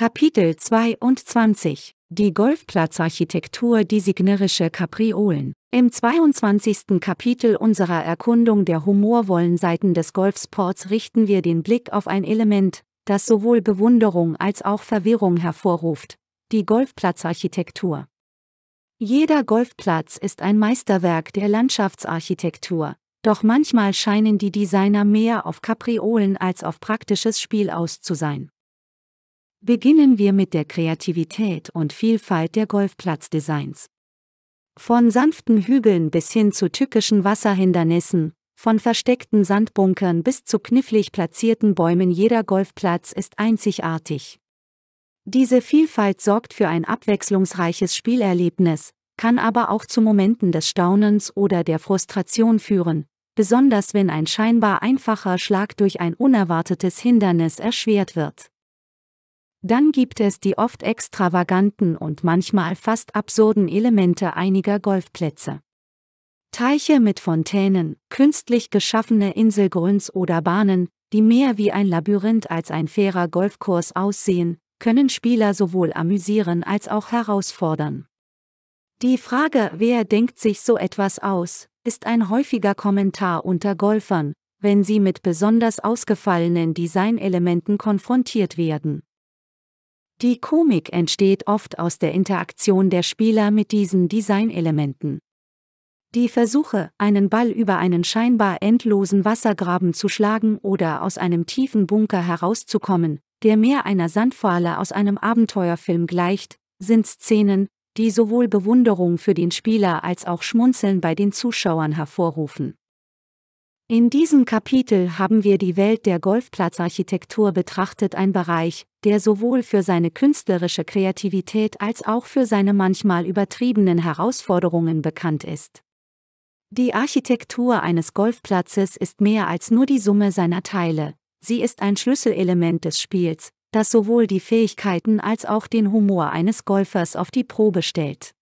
Kapitel 22 Die Golfplatzarchitektur Die signerische Kapriolen Im 22. Kapitel unserer Erkundung der humorvollen Seiten des Golfsports richten wir den Blick auf ein Element, das sowohl Bewunderung als auch Verwirrung hervorruft, die Golfplatzarchitektur. Jeder Golfplatz ist ein Meisterwerk der Landschaftsarchitektur, doch manchmal scheinen die Designer mehr auf Kapriolen als auf praktisches Spiel aus zu sein. Beginnen wir mit der Kreativität und Vielfalt der Golfplatzdesigns. Von sanften Hügeln bis hin zu tückischen Wasserhindernissen, von versteckten Sandbunkern bis zu knifflig platzierten Bäumen jeder Golfplatz ist einzigartig. Diese Vielfalt sorgt für ein abwechslungsreiches Spielerlebnis, kann aber auch zu Momenten des Staunens oder der Frustration führen, besonders wenn ein scheinbar einfacher Schlag durch ein unerwartetes Hindernis erschwert wird. Dann gibt es die oft extravaganten und manchmal fast absurden Elemente einiger Golfplätze. Teiche mit Fontänen, künstlich geschaffene Inselgrüns oder Bahnen, die mehr wie ein Labyrinth als ein fairer Golfkurs aussehen, können Spieler sowohl amüsieren als auch herausfordern. Die Frage, wer denkt sich so etwas aus, ist ein häufiger Kommentar unter Golfern, wenn sie mit besonders ausgefallenen Designelementen konfrontiert werden. Die Komik entsteht oft aus der Interaktion der Spieler mit diesen Designelementen. Die Versuche, einen Ball über einen scheinbar endlosen Wassergraben zu schlagen oder aus einem tiefen Bunker herauszukommen, der mehr einer Sandfalle aus einem Abenteuerfilm gleicht, sind Szenen, die sowohl Bewunderung für den Spieler als auch Schmunzeln bei den Zuschauern hervorrufen. In diesem Kapitel haben wir die Welt der Golfplatzarchitektur betrachtet, ein Bereich, der sowohl für seine künstlerische Kreativität als auch für seine manchmal übertriebenen Herausforderungen bekannt ist. Die Architektur eines Golfplatzes ist mehr als nur die Summe seiner Teile, sie ist ein Schlüsselelement des Spiels, das sowohl die Fähigkeiten als auch den Humor eines Golfers auf die Probe stellt.